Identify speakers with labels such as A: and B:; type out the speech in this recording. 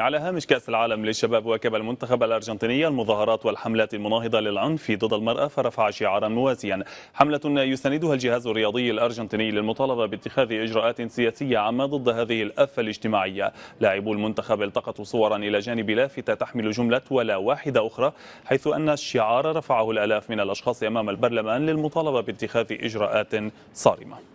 A: على هامش كأس العالم للشباب واكب المنتخب الأرجنتيني المظاهرات والحملات المناهضة للعنف ضد المرأة فرفع شعارا موازيا حملة يساندها الجهاز الرياضي الأرجنتيني للمطالبة باتخاذ إجراءات سياسية عامة ضد هذه الأفة الاجتماعية لاعبو المنتخب التقطوا صورا إلى جانب لافتة تحمل جملة ولا واحدة أخرى حيث أن الشعار رفعه الألاف من الأشخاص أمام البرلمان للمطالبة باتخاذ إجراءات صارمة